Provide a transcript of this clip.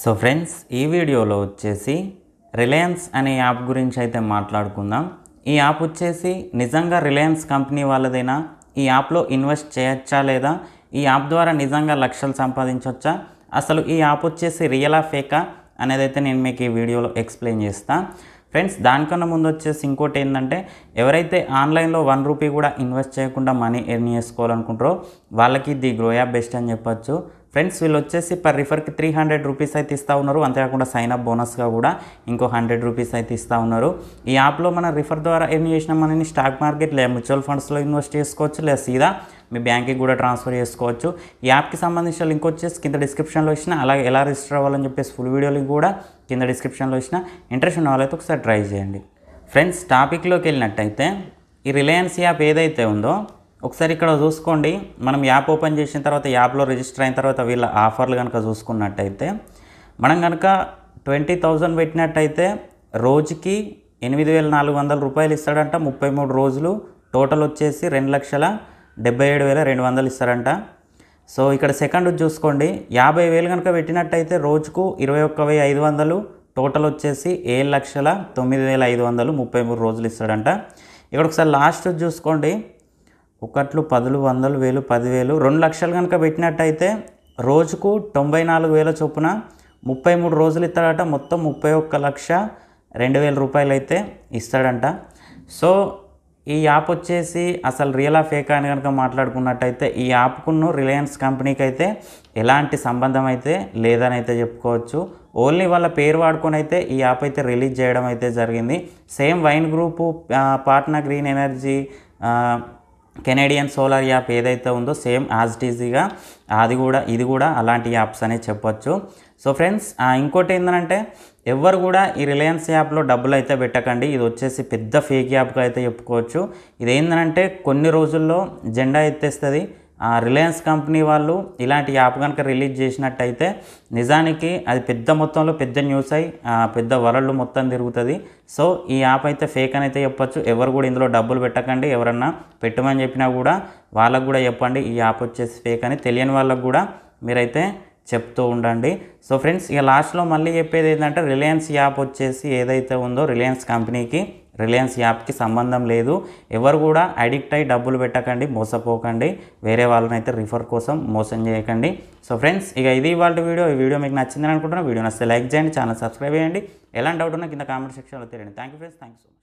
so friends ఈ వీడియోలో వచ్చేసి రిలయన్స్ అనే యాప్ గురించి అయితే మాట్లాడుకుందాం ఈ యాప్ వచ్చేసి నిజంగా రిలయన్స్ కంపెనీ వాళ్ళదైనా ఈ యాప్లో ఇన్వెస్ట్ చేయొచ్చా లేదా ఈ యాప్ ద్వారా నిజంగా లక్షలు సంపాదించవచ్చా అసలు ఈ యాప్ వచ్చేసి రియలా ఫేకా అనేది అయితే నేను మీకు ఈ వీడియోలో ఎక్స్ప్లెయిన్ చేస్తాను ఫ్రెండ్స్ దానికన్నా ముందు వచ్చేసి ఇంకోటి ఏంటంటే ఎవరైతే ఆన్లైన్లో వన్ రూపీ కూడా ఇన్వెస్ట్ చేయకుండా మనీ ఎర్న్ చేసుకోవాలనుకుంటారో వాళ్ళకి ది గ్రో యాప్ బెస్ట్ అని చెప్పొచ్చు ఫ్రెండ్స్ వీళ్ళు వచ్చేసి పర్ రిఫర్కి త్రీ హండ్రెడ్ రూపీస్ అయితే ఇస్తూ ఉన్నారు అంతేకాకుండా సైన్ అప్ బోనస్గా కూడా ఇంకో హండ్రెడ్ రూపీస్ అయితే ఇస్తూ ఉన్నారు ఈ యాప్లో మనం రిఫర్ ద్వారా ఏం చేసిన మనని స్టాక్ మార్కెట్ లేదా మ్యూచువల్ ఫండ్స్లో ఇన్వెస్ట్ చేసుకోవచ్చు లేదా సీదా మీ బ్యాంక్కి కూడా ట్రాన్స్ఫర్ చేసుకోవచ్చు ఈ యాప్కి సంబంధించిన లింక్ వచ్చేసి కింద డిస్క్రిప్షన్లో ఇచ్చిన అలాగే ఎలా రిజిస్టర్ అవ్వాలని చెప్పేసి ఫుల్ వీడియో లింక్ కూడా కింద డిస్క్రిప్షన్లో ఇచ్చిన ఇంట్రెస్ట్ ఉన్న వాళ్ళైతే ఒకసారి ట్రై చేయండి ఫ్రెండ్స్ టాపిక్లోకి వెళ్ళినట్టయితే ఈ రిలయన్స్ యాప్ ఏదైతే ఉందో ఒకసారి ఇక్కడ చూసుకోండి మనం యాప్ ఓపెన్ చేసిన తర్వాత యాప్లో రిజిస్టర్ అయిన తర్వాత వీళ్ళ ఆఫర్లు కనుక చూసుకున్నట్టయితే మనం కనుక ట్వంటీ థౌజండ్ పెట్టినట్టయితే రోజుకి ఎనిమిది వేల నాలుగు వందల రూపాయలు ఇస్తాడంట ముప్పై మూడు రోజులు టోటల్ వచ్చేసి రెండు లక్షల డెబ్బై ఏడు వేల రెండు వందలు ఇస్తాడంట సో ఇక్కడ సెకండ్ చూసుకోండి యాభై వేలు కనుక పెట్టినట్టయితే రోజుకు ఇరవై ఒక్క వెయ్యి ఐదు వందలు టోటల్ వచ్చేసి ఏడు లక్షల తొమ్మిది వేల ఐదు వందలు ముప్పై మూడు రోజులు ఇస్తాడంట ఇక్కడ ఒకసారి లాస్ట్ చూసుకోండి ఒకట్లు పదులు వందలు వేలు పదివేలు రెండు లక్షలు కనుక పెట్టినట్టయితే రోజుకు తొంభై నాలుగు వేల చొప్పున ముప్పై మూడు రోజులు ఇస్తాడట మొత్తం ముప్పై ఒక్క లక్ష రెండు వేల రూపాయలు అయితే ఇస్తాడంట సో ఈ యాప్ వచ్చేసి అసలు రియల్ ఆ ఏకా అని కనుక మాట్లాడుకున్నట్టయితే ఈ యాప్కును రిలయన్స్ కంపెనీకి అయితే ఎలాంటి సంబంధం అయితే లేదని అయితే చెప్పుకోవచ్చు ఓన్లీ వాళ్ళ పేరు వాడుకొని అయితే ఈ యాప్ అయితే రిలీజ్ చేయడం అయితే జరిగింది same wine group Patna green energy Canadian solar app ఏదైతే ఉందో సేమ్ యాజ్ ఈజీగా అది కూడా ఇది కూడా అలాంటి యాప్స్ అనే చెప్పొచ్చు సో ఫ్రెండ్స్ ఇంకోటి ఏంటంటే ఎవరు కూడా ఈ రిలయన్స్ యాప్లో డబ్బులు అయితే పెట్టకండి ఇది వచ్చేసి పెద్ద ఫేక్ యాప్గా అయితే చెప్పుకోవచ్చు ఇదేంటంటే కొన్ని రోజుల్లో జెండా ఎత్తేస్తుంది రిలయన్స్ కంపెనీ వాళ్ళు ఇలాంటి యాప్ కనుక రిలీజ్ చేసినట్టయితే నిజానికి అది పెద్ద మొత్తంలో పెద్ద న్యూస్ అయి పెద్ద వరల్డ్ మొత్తం తిరుగుతుంది సో ఈ యాప్ అయితే ఫేక్ అని అయితే చెప్పచ్చు ఎవరు కూడా ఇందులో డబ్బులు పెట్టకండి ఎవరన్నా పెట్టమని చెప్పినా కూడా వాళ్ళకు కూడా చెప్పండి ఈ యాప్ వచ్చేసి ఫేక్ అని తెలియని వాళ్ళకు కూడా మీరైతే చెప్తూ ఉండండి సో ఫ్రెండ్స్ ఇక లాస్ట్లో మళ్ళీ చెప్పేది ఏంటంటే రిలయన్స్ యాప్ వచ్చేసి ఏదైతే ఉందో రిలయన్స్ కంపెనీకి రిలయన్స్ యాప్కి సంబంధం లేదు ఎవరు కూడా అడిక్ట్ అయ్యి డబ్బులు పెట్టకండి మోసపోకండి వేరే వాళ్ళనైతే రిఫర్ కోసం మోసం చేయకండి సో ఫ్రెండ్స్ ఇక ఇది ఇవాళ వీడియో ఈ వీడియో మీకు నచ్చిందని అనుకుంటున్నాను వీడియో నచ్చితే లైక్ చేయండి ఛానల్ సబ్స్క్రైబ్ చేయండి ఎలాంటి డౌట్ ఉన్నా కింద కామెంట్ సెక్షన్లో తెలియండి thank you friends thank you so much